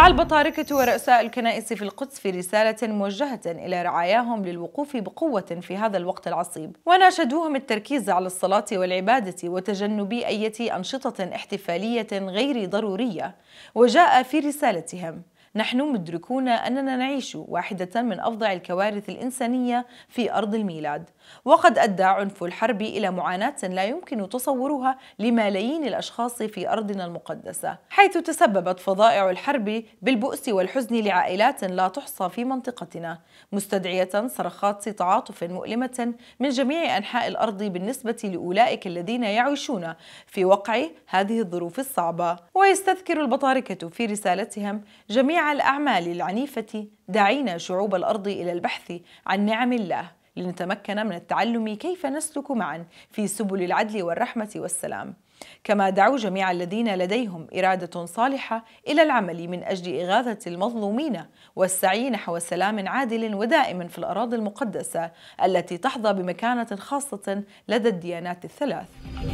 دعا البطاركة ورؤساء الكنائس في القدس في رسالة موجهة إلى رعاياهم للوقوف بقوة في هذا الوقت العصيب وناشدوهم التركيز على الصلاة والعبادة وتجنب أية أنشطة احتفالية غير ضرورية وجاء في رسالتهم نحن مدركون أننا نعيش واحدة من أفظع الكوارث الإنسانية في أرض الميلاد وقد أدى عنف الحرب إلى معاناة لا يمكن تصورها لملايين الأشخاص في أرضنا المقدسة حيث تسببت فظائع الحرب بالبؤس والحزن لعائلات لا تحصى في منطقتنا مستدعية صرخات تعاطف مؤلمة من جميع أنحاء الأرض بالنسبة لأولئك الذين يعيشون في وقع هذه الظروف الصعبة ويستذكر البطاركة في رسالتهم جميع الأعمال العنيفة دعينا شعوب الأرض إلى البحث عن نعم الله لنتمكن من التعلم كيف نسلك معا في سبل العدل والرحمة والسلام كما دعوا جميع الذين لديهم إرادة صالحة إلى العمل من أجل إغاثة المظلومين والسعي نحو سلام عادل ودائم في الأراضي المقدسة التي تحظى بمكانة خاصة لدى الديانات الثلاث